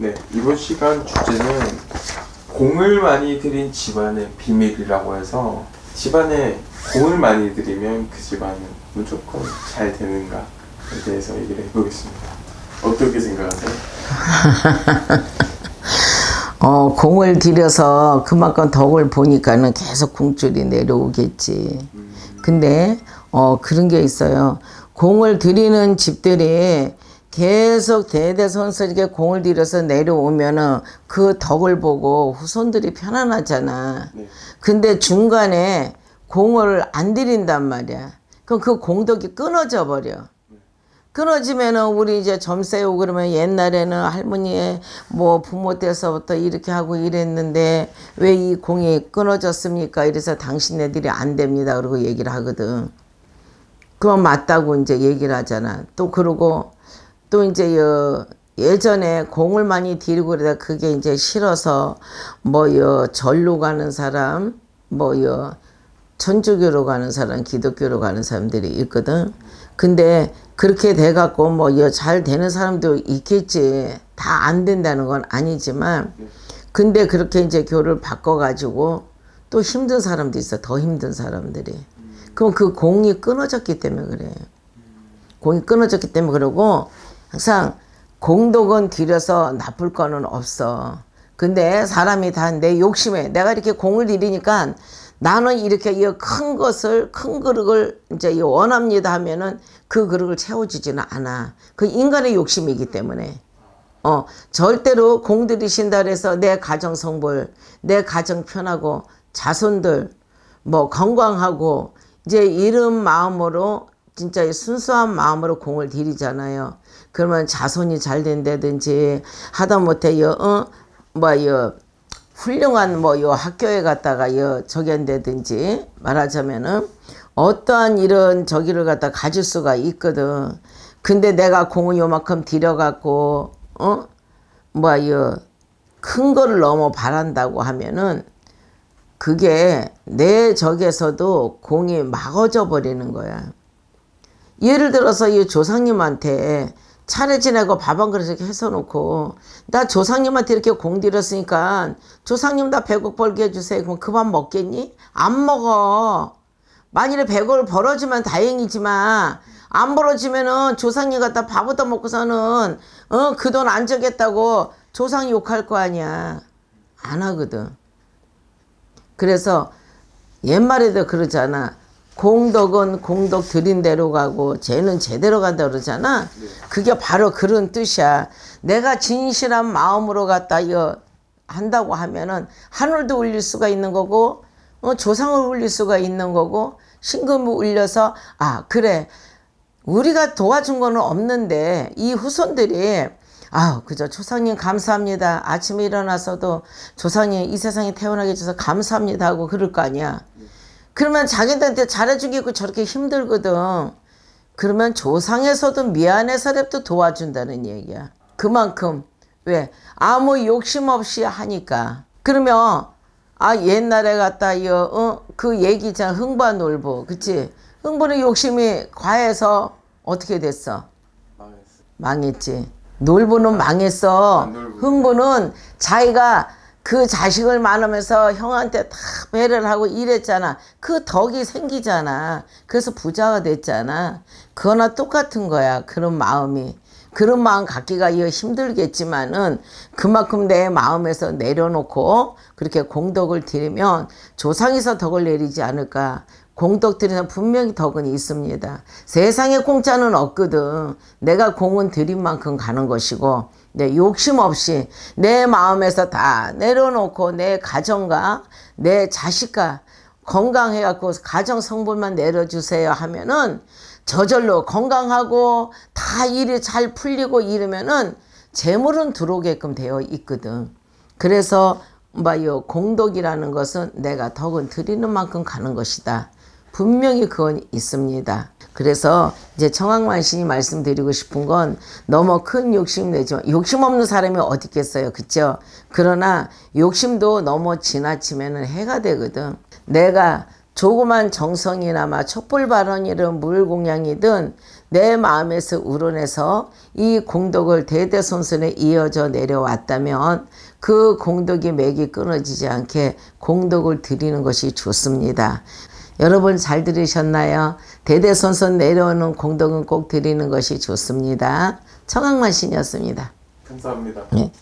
네, 이번 시간 주제는 공을 많이 들인 집안의 비밀이라고 해서 집안에 공을 많이 들이면 그 집안은 무조건 잘 되는가에 대해서 얘기를 해보겠습니다. 어떻게 생각하세요? 어, 공을 들여서 그만큼 덕을 보니까는 계속 공줄이 내려오겠지. 음. 근데, 어, 그런 게 있어요. 공을 들이는 집들이 계속 대대손손 이렇게 공을 들여서 내려오면은 그 덕을 보고 후손들이 편안하잖아. 네. 근데 중간에 공을 안 들인단 말이야. 그럼 그 공덕이 끊어져 버려. 끊어지면은 우리 이제 점 세우고 그러면 옛날에는 할머니의 뭐 부모 때서부터 이렇게 하고 이랬는데 왜 이 공이 끊어졌습니까? 이래서 당신네들이 안 됩니다. 그러고 얘기를 하거든. 그건 맞다고 이제 얘기를 하잖아. 또 그러고 또 이제 여, 예전에 공을 많이 들고 그러다 그게 이제 싫어서 뭐여 절로 가는 사람 뭐여 천주교로 가는 사람 기독교로 가는 사람들이 있거든 근데 그렇게 돼갖고 뭐잘 여 되는 사람도 있겠지 다 안 된다는 건 아니지만 근데 그렇게 이제 교를 바꿔가지고 또 힘든 사람도 있어 더 힘든 사람들이 그럼 그 공이 끊어졌기 때문에 그래 공이 끊어졌기 때문에 그러고 항상 공덕은 들여서 나쁠 거는 없어. 근데 사람이 다 내 욕심에 내가 이렇게 공을 들이니까 나는 이렇게 이 큰 것을 큰 그릇을 이제 원합니다 하면은 그 그릇을 채워주지는 않아. 그 인간의 욕심이기 때문에. 어, 절대로 공들이신다 그래서 내 가정 성불, 내 가정 편하고 자손들 뭐 건강하고 이제 이런 마음으로 진짜 순수한 마음으로 공을 들이잖아요. 그러면 자손이 잘 된다든지 하다못해 여, 어? 뭐, 여, 훌륭한 뭐, 여 학교에 갔다가 여, 저기 한다든지 말하자면은 어떠한 이런 저기를 갖다 가질 수가 있거든. 근데 내가 공을 요만큼 들여갖고, 어? 뭐, 여, 큰 거를 너무 바란다고 하면은 그게 내 적에서도 공이 막어져 버리는 거야. 예를 들어서 이 조상님한테 차례 지내고 밥 한 그릇 이렇게 해서 놓고 나 조상님한테 이렇게 공들였으니까 조상님 나 배고 벌게 해주세요. 그럼 그밥 먹겠니? 안 먹어. 만일에 배고를 벌어지면 다행이지만 안 벌어지면은 조상님 갖다 밥부터 먹고서는 어 그 돈 안 적겠다고 조상 욕할 거 아니야. 안 하거든. 그래서 옛말에도 그러잖아. 공덕은 공덕 들인 대로 가고 죄는 제대로 간다 그러잖아. 네. 그게 바로 그런 뜻이야. 내가 진실한 마음으로 갔다 이거 한다고 하면은 하늘도 울릴 수가 있는 거고 어, 조상을 울릴 수가 있는 거고 신금을 올려서 아 그래 우리가 도와준 거는 없는데 이 후손들이 아 그저 조상님 감사합니다 아침에 일어나서도 조상님 이 세상에 태어나게 해줘서 감사합니다 하고 그럴 거 아니야. 네. 그러면 자기들한테 잘해주기고 저렇게 힘들거든. 그러면 조상에서도 미안해서 랩도 도와준다는 얘기야. 그만큼 왜 아무 욕심 없이 하니까. 그러면 아 옛날에 갔다 이그 어 그 얘기잖아 흥와놀부 그치? 흥부는 욕심이 과해서 어떻게 됐어? 망했어. 망했지. 놀부는 아, 망했어. 흥부는 자기가 그 자식을 많으면서 형한테 다 배를 하고 일했잖아. 그 덕이 생기잖아. 그래서 부자가 됐잖아. 그거나 똑같은 거야. 그런 마음이. 그런 마음 갖기가 힘들겠지만은 그만큼 내 마음에서 내려놓고 그렇게 공덕을 들이면 조상에서 덕을 내리지 않을까. 공덕들이나 분명히 덕은 있습니다. 세상에 공짜는 없거든. 내가 공은 드린 만큼 가는 것이고 네, 욕심 없이 내 마음에서 다 내려놓고 내 가정과 내 자식과 건강해갖고 가정 성분만 내려주세요 하면은 저절로 건강하고 다 일이 잘 풀리고 이러면은 재물은 들어오게끔 되어 있거든. 그래서 뭐요 공덕이라는 것은 내가 덕은 드리는 만큼 가는 것이다. 분명히 그건 있습니다. 그래서 이제 청왕만신이 말씀드리고 싶은 건 너무 큰 욕심 내지 마. 욕심 없는 사람이 어디 있겠어요. 그렇죠 그러나 욕심도 너무 지나치면 해가 되거든. 내가 조그만 정성이나마 촛불 발언이든 물공양이든 내 마음에서 우러내서 이 공덕을 대대손손에 이어져 내려왔다면 그 공덕이 맥이 끊어지지 않게 공덕을 드리는 것이 좋습니다. 여러분 잘 들으셨나요? 대대손손 내려오는 공덕은 꼭 드리는 것이 좋습니다. 청학만신이었습니다. 감사합니다. 네.